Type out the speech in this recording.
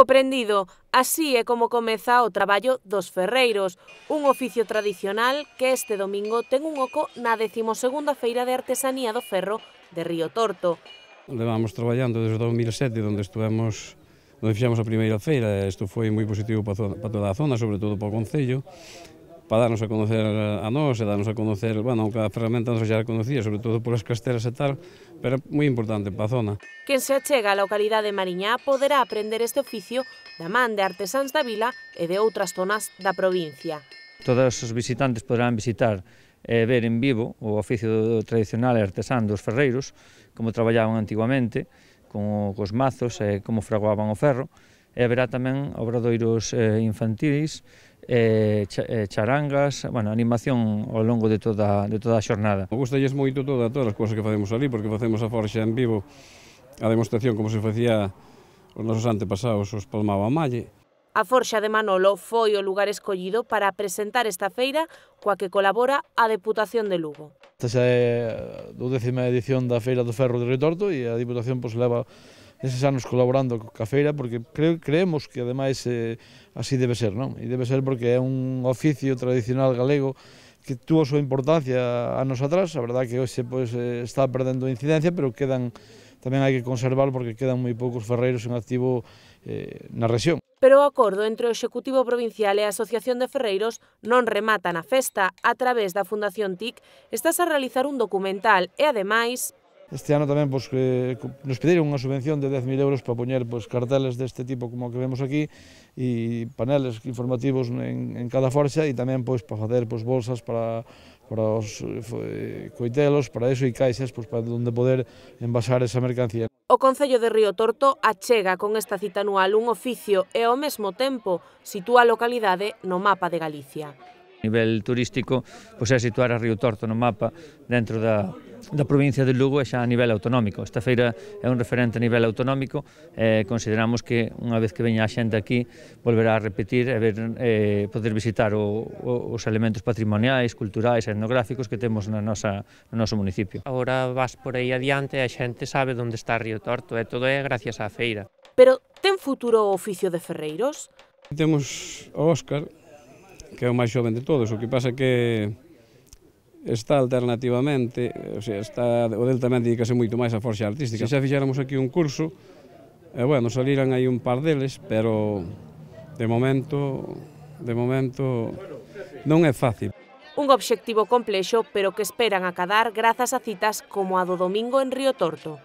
Foco prendido, así é como comeza o traballo dos ferreiros, un oficio tradicional que este domingo ten un oco na 12ª Feira de Artesanía do Ferro de Río Torto. Levamos traballando desde 2007, onde estuemos onde fixamos a primeira feira, isto foi moi positivo para toda a zona, sobre todo para o Concello, para darnos a conocer a nós e darnos a conocer, bueno, aunque a ferramenta nos xa xa conocía, sobre todo polas casteras e tal, pero moi importante para a zona. Quen se achega á localidade de Mariñá poderá aprender este oficio da man de artesáns da vila e de outras zonas da provincia. Todos os visitantes poderán visitar e ver en vivo o oficio tradicional e artesán dos ferreiros, como traballaban antiguamente, con cos mazos e como fraguaban o ferro, e haberá tamén obradoiros eh, infantiles Eh, eh, charangas, bueno, animación ao longo de toda, de toda a xornada. Gustalles moito toda, todas as cousas que facemos ali, porque facemos a forxa en vivo a demostración como se facía os nosos antepasados, os palmaba a malle. A Forxa de Manolo foi o lugar escollido para presentar esta feira coa que colabora a Deputación de Lugo. Esta xa é a 12ª edición da Feira do Ferro de Retorto e a Diputación pois, leva neses anos colaborando co Cafeira, porque creo, creemos que ademais eh, así debe ser, non? E debe ser porque é un oficio tradicional galego que tuvo súa importancia anos atrás, a verdad que hoxe pois, eh, está perdendo incidencia, pero quedan tamén hai que conservalo porque quedan moi poucos ferreiros en activo eh, na rexión. Pero o acordo entre o Executivo Provincial e a Asociación de Ferreiros non remata na festa. A través da Fundación TIC estás a realizar un documental e, ademais, Este ano tamén pois, que nos pediron unha subvención de 10.000 euros para poñer pois, carteles deste tipo como que vemos aquí e paneles informativos en, en cada forxa e tamén pois, para facer pois, bolsas para, para os foi, eh, coitelos, para eso e caixas pois, para onde poder envasar esa mercancía. O Concello de Río Torto achega con esta cita anual un oficio e ao mesmo tempo sitúa a localidade no mapa de Galicia nivel turístico, pois é situar a Río Torto no mapa dentro da, da provincia de Lugo e xa a nivel autonómico. Esta feira é un referente a nivel autonómico e eh, consideramos que unha vez que veña a xente aquí volverá a repetir e ver, eh, poder visitar o, o, os elementos patrimoniais, culturais e etnográficos que temos na nosa, no noso municipio. Agora vas por aí adiante e a xente sabe onde está Río Torto e todo é gracias á feira. Pero ten futuro o oficio de ferreiros? Temos o Óscar, que é o máis xoven de todos. O que pasa que está alternativamente, o, sea, está, o del tamén dedicase moito máis a forxa artística. Se xa fixáramos aquí un curso, e eh, bueno, saliran aí un par deles, pero de momento, de momento non é fácil. Un obxectivo complexo, pero que esperan acadar grazas a citas como a do domingo en Río Torto.